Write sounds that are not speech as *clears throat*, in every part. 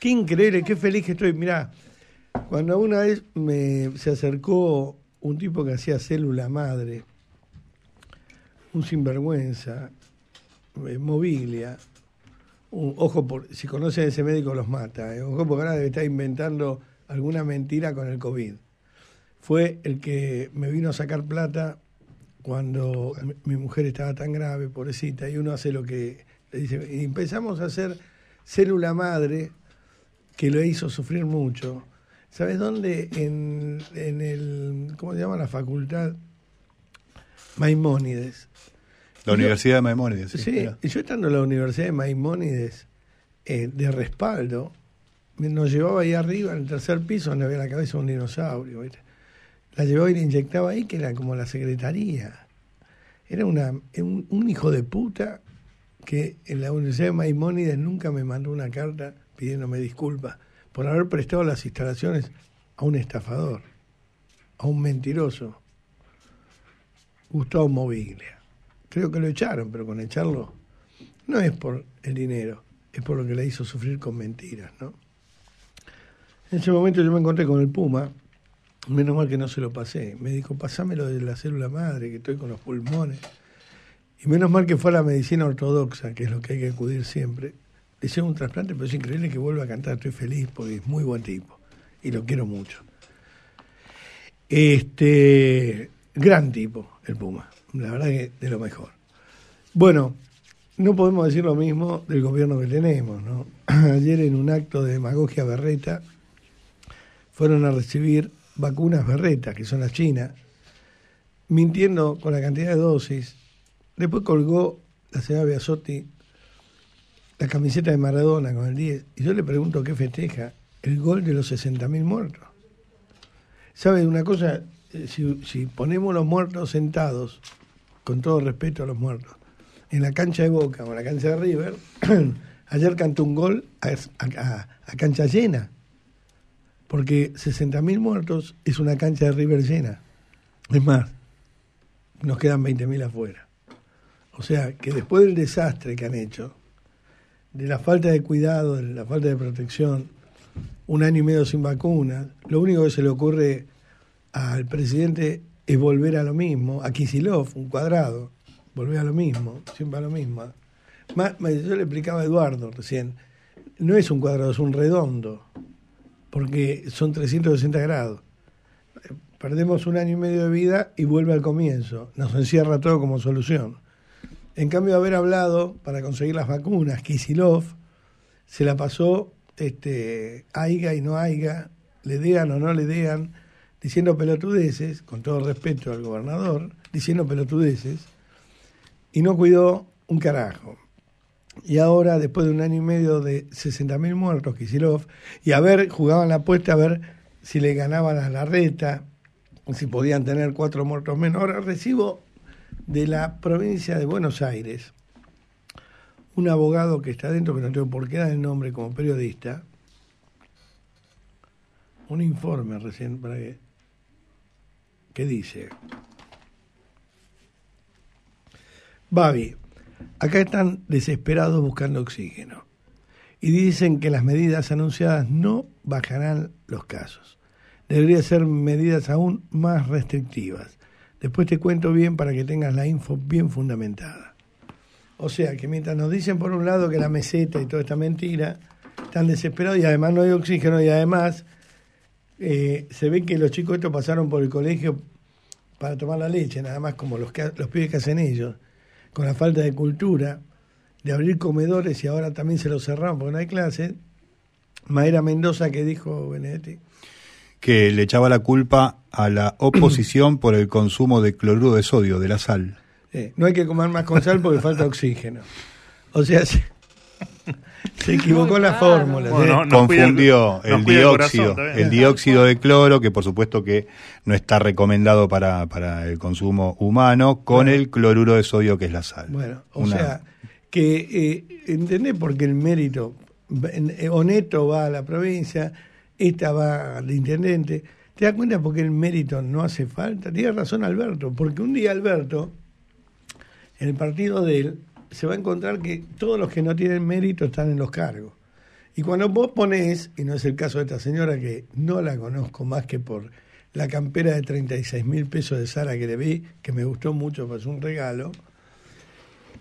Qué increíble, qué feliz que estoy. Mirá, cuando una vez me, se acercó un tipo que hacía célula madre, un sinvergüenza, eh, Moviglia, un, ojo, por, si conocen a ese médico los mata, eh, ojo porque ahora debe estar inventando alguna mentira con el COVID. Fue el que me vino a sacar plata cuando mi, mujer estaba tan grave, pobrecita, y uno hace lo que le dice. Y empezamos a hacer célula madre que lo hizo sufrir mucho. ¿Sabes dónde? En, en, el, ¿cómo se llama? La facultad Maimónides. La Universidad de Maimónides. Sí, y yo estando en la Universidad de Maimónides eh, de respaldo, nos llevaba ahí arriba, en el tercer piso, donde había la cabeza de un dinosaurio. La llevaba y la inyectaba ahí, que era como la secretaría. Era una, un, un hijo de puta que en la Universidad de Maimónides nunca me mandó una carta pidiéndome disculpas por haber prestado las instalaciones a un estafador, a un mentiroso, Gustavo Moviglia. Creo que lo echaron, pero con echarlo no es por el dinero, es por lo que le hizo sufrir con mentiras, ¿no? En ese momento yo me encontré con el Puma, menos mal que no se lo pasé. Me dijo, pasámelo de la célula madre, que estoy con los pulmones. Y menos mal que fue a la medicina ortodoxa, que es lo que hay que acudir siempre le un trasplante, pero es increíble que vuelva a cantar. Estoy feliz porque es muy buen tipo y lo quiero mucho. Este, gran tipo, el Puma. La verdad que de lo mejor. Bueno, no podemos decir lo mismo del gobierno que tenemos, ¿no? *clears throat* Ayer en un acto de demagogia berreta fueron a recibir vacunas berretas, que son las chinas, mintiendo con la cantidad de dosis. Después colgó la señora Biasotti la camiseta de Maradona con el 10, y yo le pregunto qué festeja, el gol de los 60.000 muertos. ¿Sabe una cosa? Eh, si, ponemos los muertos sentados, con todo respeto a los muertos, en la cancha de Boca o en la cancha de River, *clears throat* ayer cantó un gol a, a cancha llena, porque 60.000 muertos es una cancha de River llena. Es más, nos quedan 20.000 afuera. O sea, que después del desastre que han hecho, de la falta de cuidado, de la falta de protección, un año y medio sin vacunas, lo único que se le ocurre al presidente es volver a lo mismo, a Kisilov, un cuadrado, volver a lo mismo, siempre a lo mismo. yo le explicaba a Eduardo recién, no es un cuadrado, es un redondo, porque son 360 grados. Perdemos un año y medio de vida y vuelve al comienzo, nos encierra todo como solución. En cambio, haber hablado para conseguir las vacunas, Kisilov se la pasó, este, aiga y no aiga, le dean o no le dean, diciendo pelotudeces, con todo respeto al gobernador, diciendo pelotudeces, y no cuidó un carajo. Y ahora, después de un año y medio de 60.000 muertos, Kisilov, y a ver, jugaban la apuesta a ver si le ganaban a la reta, si podían tener cuatro muertos menos. Ahora recibo de la provincia de Buenos Aires, un abogado que está dentro que no tengo por qué dar el nombre como periodista, un informe recién para que, dice, Babi, acá están desesperados buscando oxígeno y dicen que las medidas anunciadas no bajarán los casos. Deberían ser medidas aún más restrictivas. Después te cuento bien para que tengas la info bien fundamentada. O sea, que mientras nos dicen por un lado que la meseta y toda esta mentira, están desesperados y además no hay oxígeno y además eh, se ve que los chicos estos pasaron por el colegio para tomar la leche, nada más como los, que, los pibes que hacen ellos, con la falta de cultura, de abrir comedores y ahora también se los cerraron porque no hay clases. Maera Mendoza que dijo Benedetti, que le echaba la culpa a la *clears throat* oposición por el consumo de cloruro de sodio, de la sal. no hay que comer más con sal porque falta oxígeno. O sea, se, *laughs* equivocó la fórmula. confundió el, dióxido, de cloro, que por supuesto que no está recomendado para, el consumo humano, con el cloruro de sodio que es la sal. Bueno, o sea, que eh, entendés por el mérito, eh, Oneto va a la provincia, esta el intendente. ¿Te das cuenta porque el mérito no hace falta? Tiene razón Alberto, porque un día Alberto, en el partido de él, se va a encontrar que todos los que no tienen mérito están en los cargos. Y cuando vos ponés, y no es el caso de esta señora que no la conozco más que por la campera de 36 mil pesos de Sara que le vi, que me gustó mucho, fue pues, un regalo,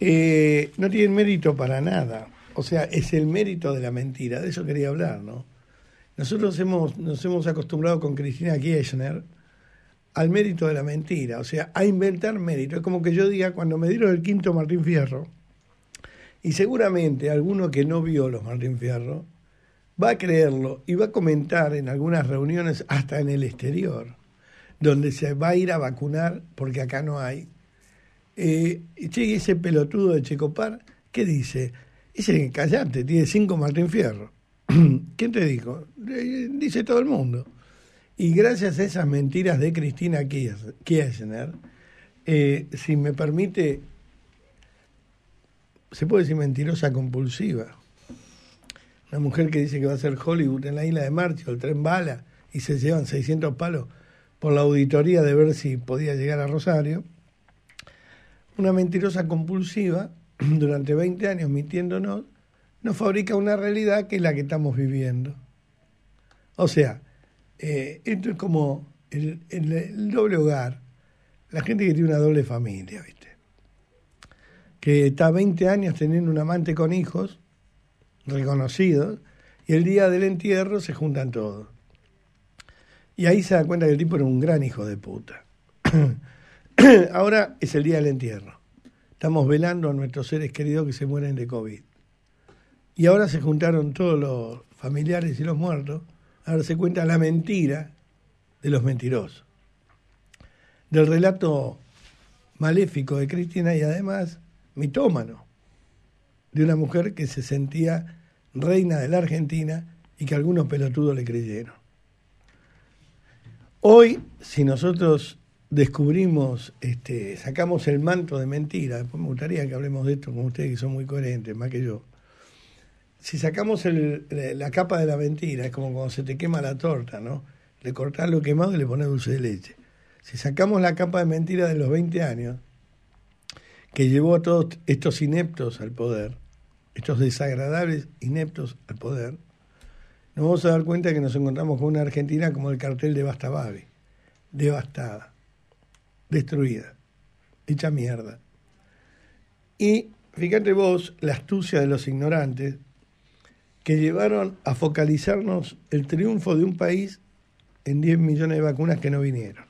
eh, no tiene mérito para nada. O sea, es el mérito de la mentira, de eso quería hablar, ¿no? Nosotros hemos, nos hemos acostumbrado con Cristina Kirchner al mérito de la mentira, o sea, a inventar mérito. Es como que yo diga, cuando me dieron el quinto Martín Fierro, y seguramente alguno que no vio los Martín Fierro, va a creerlo y va a comentar en algunas reuniones, hasta en el exterior, donde se va a ir a vacunar porque acá no hay. Eh, y che, ese pelotudo de Checopar, que dice? Dice, callante tiene cinco Martín Fierro. *clears throat* ¿Quién te dijo? Eh, eh, dice todo el mundo. Y gracias a esas mentiras de Cristina Kirchner, eh, si me permite, se puede decir mentirosa compulsiva. Una mujer que dice que va a ser Hollywood en la isla de o el tren bala, y se llevan 600 palos por la auditoría de ver si podía llegar a Rosario. Una mentirosa compulsiva *clears throat* durante 20 años mintiéndonos nos fabrica una realidad que es la que estamos viviendo. O sea, eh, esto es como el, el, doble hogar, la gente que tiene una doble familia, ¿viste? Que está 20 años teniendo un amante con hijos reconocidos y el día del entierro se juntan todos. Y ahí se da cuenta que el tipo era un gran hijo de puta. *clears throat* Ahora es el día del entierro. Estamos velando a nuestros seres queridos que se mueren de COVID. Y ahora se juntaron todos los familiares y los muertos a darse cuenta de la mentira de los mentirosos, del relato maléfico de Cristina y además mitómano de una mujer que se sentía reina de la Argentina y que algunos pelotudos le creyeron. Hoy, si nosotros descubrimos, este, sacamos el manto de mentira, después me gustaría que hablemos de esto con ustedes que son muy coherentes, más que yo, si sacamos el, la capa de la mentira, es como cuando se te quema la torta, ¿no? Le cortás lo quemado y le pones dulce de leche. Si sacamos la capa de mentira de los 20 años, que llevó a todos estos ineptos al poder, estos desagradables ineptos al poder, nos vamos a dar cuenta que nos encontramos con una Argentina como el cartel de Bastababe, devastada, destruida, hecha mierda. Y fíjate vos la astucia de los ignorantes que llevaron a focalizarnos el triunfo de un país en 10 millones de vacunas que no vinieron.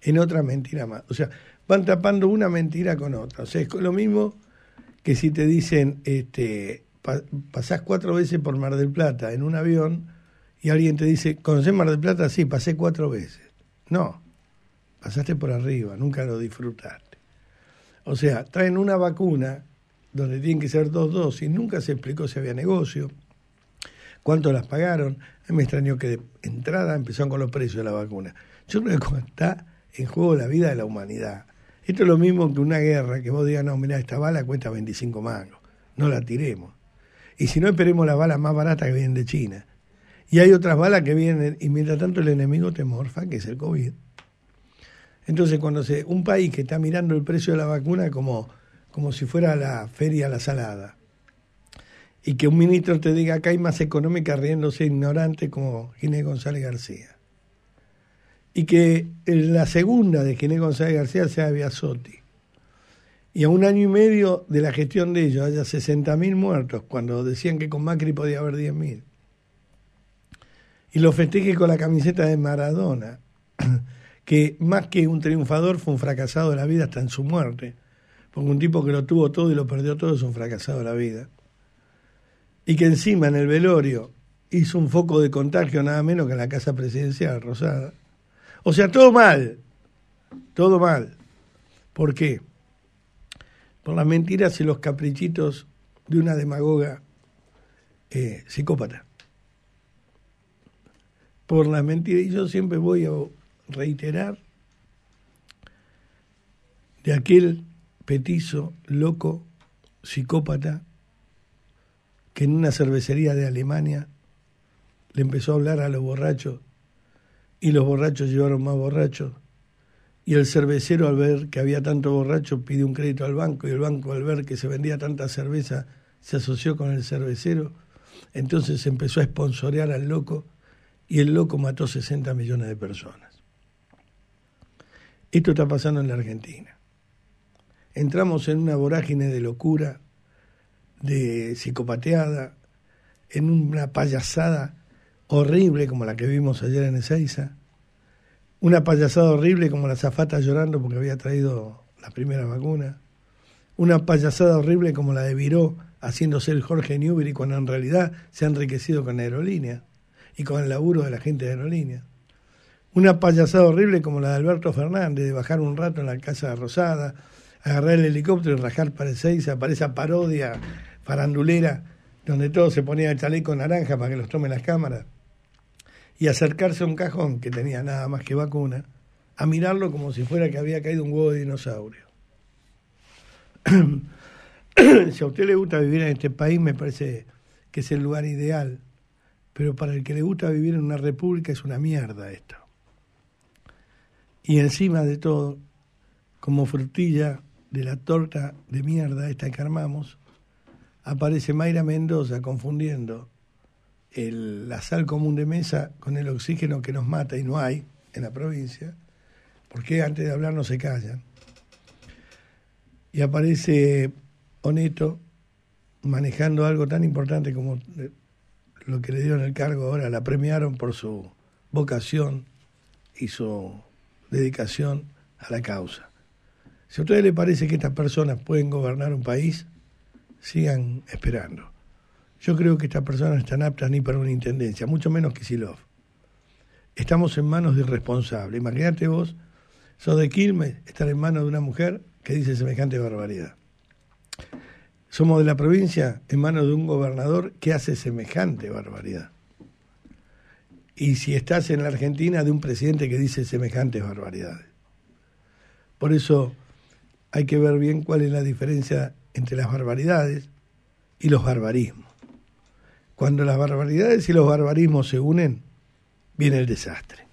En otra mentira más. O sea, van tapando una mentira con otra. O sea, es lo mismo que si te dicen, este, pasás cuatro veces por Mar del Plata en un avión y alguien te dice, ¿conocés Mar del Plata? Sí, pasé cuatro veces. No, pasaste por arriba, nunca lo disfrutaste. O sea, traen una vacuna donde tienen que ser dos y nunca se explicó si había negocio, cuánto las pagaron. A mí me extrañó que de entrada empezaron con los precios de la vacuna. Yo creo que está en juego la vida de la humanidad. Esto es lo mismo que una guerra, que vos digas, no, mirá, esta bala cuesta 25 mangos, no la tiremos. Y si no, esperemos las bala más barata que vienen de China. Y hay otras balas que vienen, y mientras tanto el enemigo te morfa, que es el COVID. Entonces, cuando se, un país que está mirando el precio de la vacuna como como si fuera la feria a La Salada. Y que un ministro te diga acá hay más económica riéndose ignorante como Ginés González García. Y que la segunda de Ginés González García sea Biasotti. Y a un año y medio de la gestión de ellos haya 60.000 muertos, cuando decían que con Macri podía haber 10.000. Y lo festeje con la camiseta de Maradona, *clears throat* que más que un triunfador fue un fracasado de la vida hasta en su muerte porque un tipo que lo tuvo todo y lo perdió todo es un fracasado de la vida. Y que encima en el velorio hizo un foco de contagio nada menos que en la casa presidencial rosada. O sea, todo mal. Todo mal. ¿Por qué? Por las mentiras y los caprichitos de una demagoga eh, psicópata. Por las mentiras. Y yo siempre voy a reiterar de aquel petizo, loco, psicópata, que en una cervecería de Alemania le empezó a hablar a los borrachos y los borrachos llevaron más borrachos. Y el cervecero al ver que había tanto borracho pidió un crédito al banco y el banco al ver que se vendía tanta cerveza se asoció con el cervecero. Entonces empezó a esponsorear al loco y el loco mató 60 millones de personas. Esto está pasando en la Argentina entramos en una vorágine de locura, de psicopateada, en una payasada horrible como la que vimos ayer en Ezeiza, una payasada horrible como la zafata llorando porque había traído la primera vacuna, una payasada horrible como la de Viró haciéndose el Jorge Newbery cuando en realidad se ha enriquecido con la aerolínea y con el laburo de la gente de aerolínea. Una payasada horrible como la de Alberto Fernández, de bajar un rato en la Casa de Rosada, agarrar el helicóptero y rajar para el Seiza, para esa parodia farandulera donde todo se ponía el chaleco naranja para que los tomen las cámaras, y acercarse a un cajón que tenía nada más que vacuna, a mirarlo como si fuera que había caído un huevo de dinosaurio. *clears throat* si a usted le gusta vivir en este país, me parece que es el lugar ideal, pero para el que le gusta vivir en una república es una mierda esto. Y encima de todo, como frutilla de la torta de mierda esta que armamos, aparece Mayra Mendoza confundiendo la sal común de mesa con el oxígeno que nos mata y no hay en la provincia, porque antes de hablar no se callan. Y aparece Oneto manejando algo tan importante como eh, lo que le dieron el cargo ahora, la premiaron por su vocación y su dedicación a la causa. Si a ustedes les parece que estas personas pueden gobernar un país, sigan esperando. Yo creo que estas personas no están aptas ni para una intendencia, mucho menos que Silov. Estamos en manos de irresponsables. Imagínate vos, sos de Quilmes, estar en manos de una mujer que dice semejante barbaridad. Somos de la provincia en manos de un gobernador que hace semejante barbaridad. Y si estás en la Argentina, de un presidente que dice semejantes barbaridades. Por eso hay que ver bien cuál es la diferencia entre las barbaridades y los barbarismos. Cuando las barbaridades y los barbarismos se unen, viene el desastre.